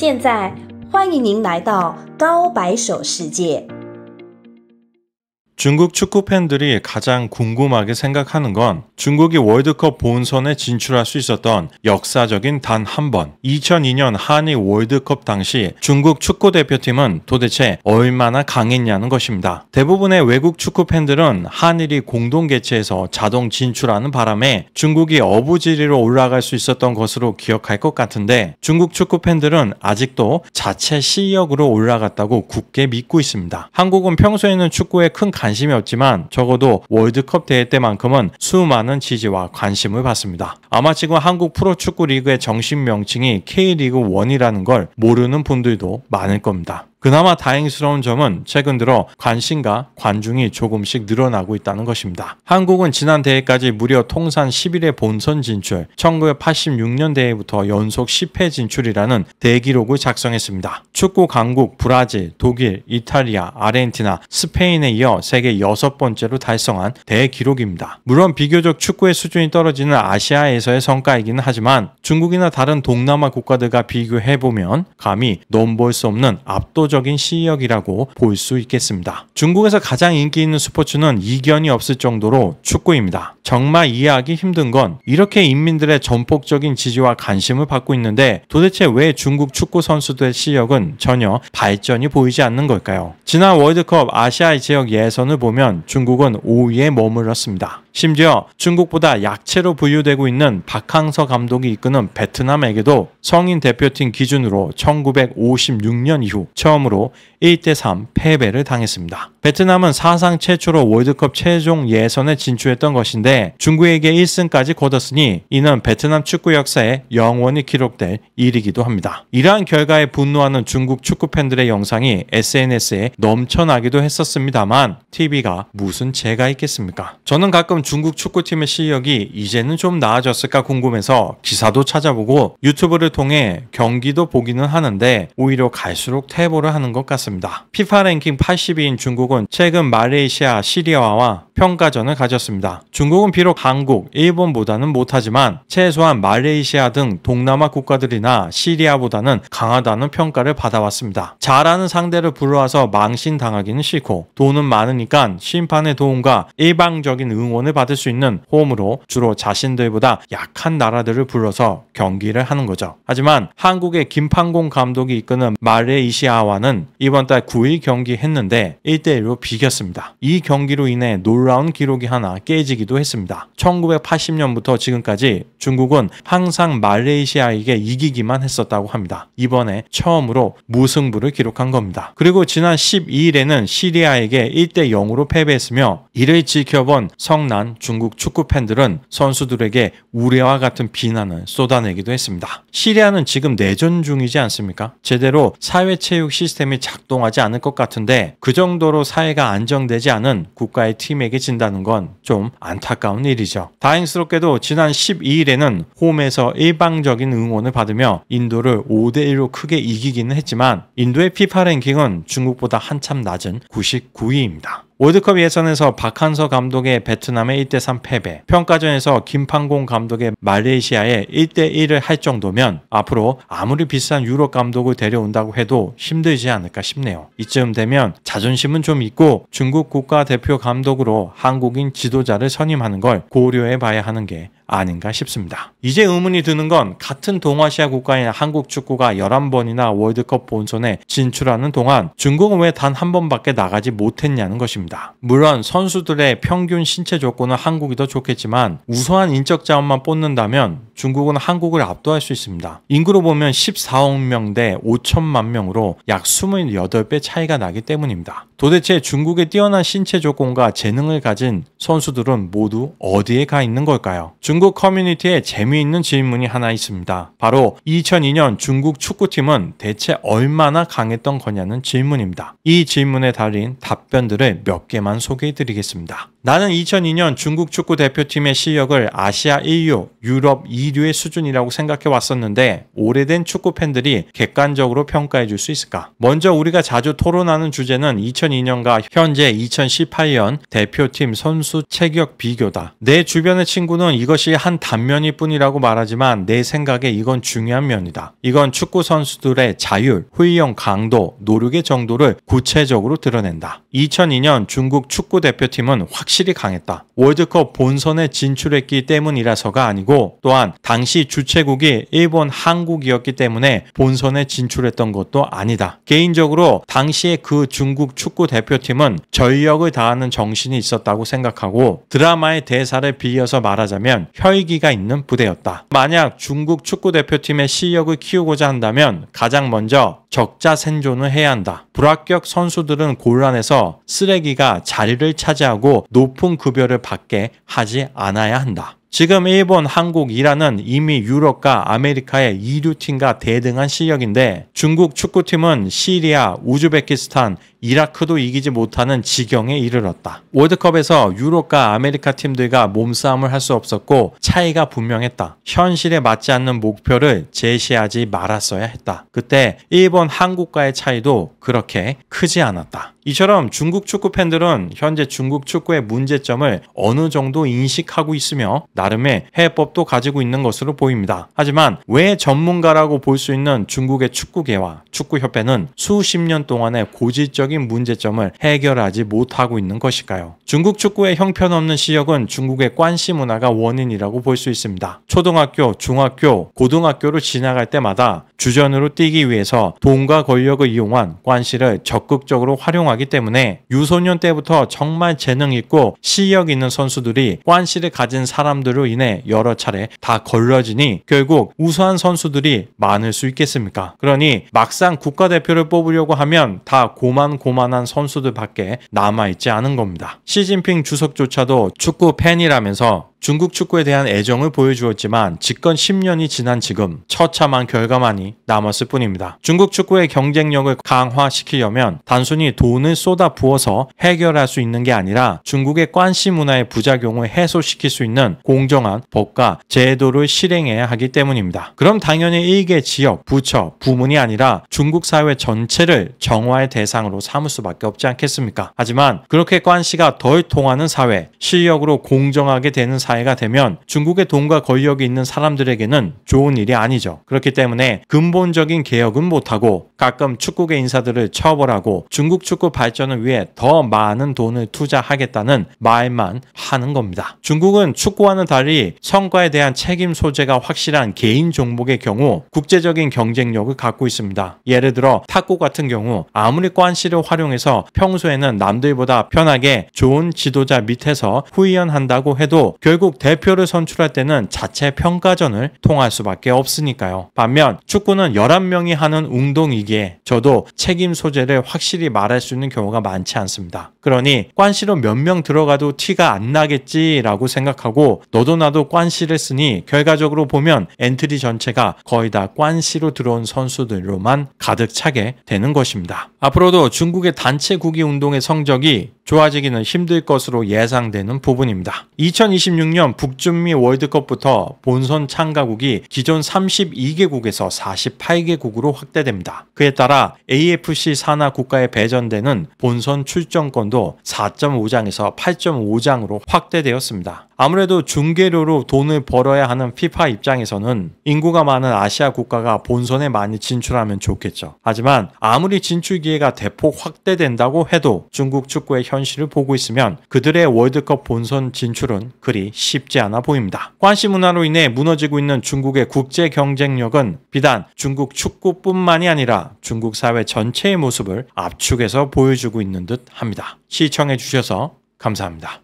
现在，欢迎您来到高白手世界。 중국 축구 팬들이 가장 궁금하게 생각하는 건 중국이 월드컵 본선에 진출할 수 있었던 역사적인 단 한 번, 2002년 한일 월드컵 당시 중국 축구 대표팀은 도대체 얼마나 강했냐는 것입니다. 대부분의 외국 축구 팬들은 한일이 공동 개최에서 자동 진출하는 바람에 중국이 어부지리로 올라갈 수 있었던 것으로 기억할 것 같은데 중국 축구 팬들은 아직도 자체 실력으로 올라갔다고 굳게 믿고 있습니다. 한국은 평소에는 축구에 큰 관심이 관심이 없지만 적어도 월드컵 대회 때만큼은 수많은 지지와 관심을 받습니다. 아마 지금 한국 프로축구 리그의 정식 명칭이 K리그 1이라는 걸 모르는 분들도 많을 겁니다. 그나마 다행스러운 점은 최근 들어 관심과 관중이 조금씩 늘어나고 있다는 것입니다. 한국은 지난 대회까지 무려 통산 1 0일회 본선 진출, 1986년 대회부터 연속 10회 진출이라는 대기록을 작성했습니다. 축구 강국 브라질, 독일, 이탈리아, 아르헨티나, 스페인에 이어 세계 6번째로 달성한 대기록입니다. 물론 비교적 축구의 수준이 떨어지는 아시아에서의 성과이기는 하지만 중국이나 다른 동남아 국가들과 비교해보면 감히 넘볼 수 없는 압도적 압도적인 시의력이라고 볼 수 있겠습니다. 중국에서 가장 인기 있는 스포츠는 이견이 없을 정도로 축구입니다. 정말 이해하기 힘든 건 이렇게 인민들의 전폭적인 지지와 관심을 받고 있는데 도대체 왜 중국 축구 선수들의 실력은 전혀 발전이 보이지 않는 걸까요? 지난 월드컵 아시아 지역 예선을 보면 중국은 5위에 머물렀습니다. 심지어 중국보다 약체로 분류되고 있는 박항서 감독이 이끄는 베트남에게도 성인 대표팀 기준으로 1956년 이후 처음 실점으로 1 대3 패배를 당했습니다. 베트남은 사상 최초로 월드컵 최종 예선에 진출했던 것인데 중국에게 1승까지 거뒀으니 이는 베트남 축구 역사에 영원히 기록될 일이기도 합니다. 이러한 결과에 분노하는 중국 축구 팬들의 영상이 SNS에 넘쳐나기도 했었습니다만 TV가 무슨 죄가 있겠습니까? 저는 가끔 중국 축구팀의 실력이 이제는 좀 나아졌을까 궁금해서 기사도 찾아보고 유튜브를 통해 경기도 보기는 하는데 오히려 갈수록 퇴보를 하는 것 같습니다. FIFA 랭킹 8 0위인 중국 중국은 최근 말레이시아, 시리아와 평가전을 가졌습니다. 중국은 비록 한국, 일본보다는 못하지만 최소한 말레이시아 등 동남아 국가들이나 시리아보다는 강하다는 평가를 받아왔습니다. 잘하는 상대를 불러와서 망신당하기는 싫고 돈은 많으니까 심판의 도움과 일방적인 응원을 받을 수 있는 홈으로 주로 자신들보다 약한 나라들을 불러서 경기를 하는 거죠. 하지만 한국의 김판공 감독이 이끄는 말레이시아와는 이번 달 9일 경기했는데 1대 대1로 비겼습니다. 이 경기로 인해 놀라운 기록이 하나 깨지기도 했습니다. 1980년부터 지금까지 중국은 항상 말레이시아에게 이기기만 했었다고 합니다. 이번에 처음으로 무승부를 기록한 겁니다. 그리고 지난 12일에는 시리아에게 1대 0으로 패배했으며 이를 지켜본 성난 중국 축구 팬들은 선수들에게 우려와 같은 비난을 쏟아내기도 했습니다. 시리아는 지금 내전 중이지 않습니까? 제대로 사회체육 시스템이 작동하지 않을 것 같은데 그 정도로 사회가 안정되지 않은 국가의 팀에게 진다는 건 좀 안타까운 일이죠. 다행스럽게도 지난 12일에는 홈에서 일방적인 응원을 받으며 인도를 5대1로 크게 이기기는 했지만 인도의 피파 랭킹은 중국보다 한참 낮은 99위입니다. 월드컵 예선에서 박한서 감독의 베트남의 1대3 패배, 평가전에서 김판공 감독의 말레이시아에 1대1을 할 정도면 앞으로 아무리 비싼 유럽 감독을 데려온다고 해도 힘들지 않을까 싶네요. 이쯤 되면 자존심은 좀 있고 중국 국가대표 감독으로 한국인 지도자를 선임하는 걸 고려해 봐야 하는 게 아닌가 싶습니다. 이제 의문이 드는 건 같은 동아시아 국가인 한국 축구가 11번이나 월드컵 본선에 진출하는 동안 중국은 왜 단 한 번밖에 나가지 못했냐는 것입니다. 물론 선수들의 평균 신체 조건은 한국이 더 좋겠지만 우수한 인적 자원만 뽑는다면 중국은 한국을 압도할 수 있습니다. 인구로 보면 14억 명 대 5천만 명으로 약 28배 차이가 나기 때문입니다. 도대체 중국의 뛰어난 신체 조건과 재능을 가진 선수들은 모두 어디에 가 있는 걸까요? 중국 커뮤니티에 재미있는 질문이 하나 있습니다. 바로 2002년 중국 축구팀은 대체 얼마나 강했던 거냐는 질문입니다. 이 질문에 달린 답변들을 몇 개만 소개해 드리겠습니다. 나는 2002년 중국 축구 대표팀의 실력을 아시아 1류, 유럽 2류의 수준이라고 생각해 왔었는데 오래된 축구 팬들이 객관적으로 평가해 줄 수 있을까? 먼저 우리가 자주 토론하는 주제는 2002년과 현재 2018년 대표팀 선수 체격 비교다. 내 주변의 친구는 이것이 한 단면일 뿐이라고 말하지만 내 생각에 이건 중요한 면이다. 이건 축구 선수들의 자율, 훈련 강도, 노력의 정도를 구체적으로 드러낸다. 2002년 중국 축구 대표팀은 확 확실히 강했다. 월드컵 본선에 진출했기 때문이라서가 아니고 또한 당시 주최국이 일본 한국이었기 때문에 본선에 진출했던 것도 아니다. 개인적으로 당시에 그 중국 축구 대표팀은 전력을 다하는 정신이 있었다고 생각하고 드라마의 대사를 빌려서 말하자면 혈기가 있는 부대였다. 만약 중국 축구 대표팀의 실력을 키우고자 한다면 가장 먼저 적자 생존을 해야 한다. 불합격 선수들은 곤란해서 쓰레기가 자리를 차지하고 높은 급여를 받게 하지 않아야 한다. 지금 일본, 한국, 이란은 이미 유럽과 아메리카의 2류팀과 대등한 실력인데 중국 축구팀은 시리아, 우즈베키스탄, 이라크도 이기지 못하는 지경에 이르렀다. 월드컵에서 유럽과 아메리카 팀들과 몸싸움을 할 수 없었고 차이가 분명했다. 현실에 맞지 않는 목표를 제시하지 말았어야 했다. 그때 일본 한국과의 차이도 그렇게 크지 않았다. 이처럼 중국 축구 팬들은 현재 중국 축구의 문제점을 어느 정도 인식하고 있으며 나름의 해법도 가지고 있는 것으로 보입니다. 하지만 왜 전문가라고 볼 수 있는 중국의 축구계와 축구협회는 수십 년 동안의 고질적 근본적인 문제점을 해결하지 못하고 있는 것일까요? 중국 축구의 형편없는 시역은 중국의 관시 문화가 원인이라고 볼 수 있습니다. 초등학교, 중학교, 고등학교를 지나갈 때마다 주전으로 뛰기 위해서 돈과 권력을 이용한 관시를 적극적으로 활용하기 때문에 유소년 때부터 정말 재능 있고 시력 있는 선수들이 관시를 가진 사람들로 인해 여러 차례 다 걸러지니 결국 우수한 선수들이 많을 수 있겠습니까? 그러니 막상 국가대표를 뽑으려고 하면 다 고만고만한 선수들밖에 남아있지 않은 겁니다. 시진핑 주석조차도 축구 팬이라면서 중국 축구에 대한 애정을 보여주었지만 집권 10년이 지난 지금 처참한 결과만이 남았을 뿐입니다. 중국 축구의 경쟁력을 강화시키려면 단순히 돈을 쏟아 부어서 해결할 수 있는 게 아니라 중국의 관시 문화의 부작용을 해소시킬 수 있는 공정한 법과 제도를 실행해야 하기 때문입니다. 그럼 당연히 일개 지역, 부처, 부문이 아니라 중국 사회 전체를 정화의 대상으로 삼을 수밖에 없지 않겠습니까? 하지만 그렇게 관시가 덜 통하는 사회, 실력으로 공정하게 되는 사회 사회가 되면 중국의 돈과 권력이 있는 사람들에게는 좋은 일이 아니죠. 그렇기 때문에 근본적인 개혁은 못하고 가끔 축구계 인사들을 처벌하고 중국 축구 발전을 위해 더 많은 돈을 투자하겠다는 말만 하는 겁니다. 중국은 축구와는 달리 성과에 대한 책임 소재가 확실한 개인 종목의 경우 국제적인 경쟁력을 갖고 있습니다. 예를 들어 탁구 같은 경우 아무리 관시를 활용해서 평소에는 남들보다 편하게 좋은 지도자 밑에서 후연한다고 해도 결국 결국 대표를 선출할 때는 자체 평가전을 통할 수밖에 없으니까요. 반면 축구는 11명이 하는 운동이기에 저도 책임 소재를 확실히 말할 수 있는 경우가 많지 않습니다. 그러니 관씨로몇 명 들어가도 티가 안 나겠지라고 생각하고 너도 나도 관씨를 쓰니 결과적으로 보면 엔트리 전체가 거의 다관씨로 들어온 선수들로만 가득 차게 되는 것입니다. 앞으로도 중국의 단체 구기 운동의 성적이 좋아지기는 힘들 것으로 예상되는 부분입니다. 2026년 2006년 북중미 월드컵부터 본선 참가국이 기존 32개국에서 48개국으로 확대됩니다. 그에 따라 AFC 산하 국가에 배전되는 본선 출전권도 4.5장에서 8.5장으로 확대되었습니다. 아무래도 중계료로 돈을 벌어야 하는 FIFA 입장에서는 인구가 많은 아시아 국가가 본선에 많이 진출하면 좋겠죠. 하지만 아무리 진출 기회가 대폭 확대된다고 해도 중국 축구의 현실을 보고 있으면 그들의 월드컵 본선 진출은 그리 쉽지 않아 보입니다. 관시 문화로 인해 무너지고 있는 중국의 국제 경쟁력은 비단 중국 축구뿐만이 아니라 중국 사회 전체의 모습을 압축해서 보여주고 있는 듯 합니다. 시청해 주셔서 감사합니다.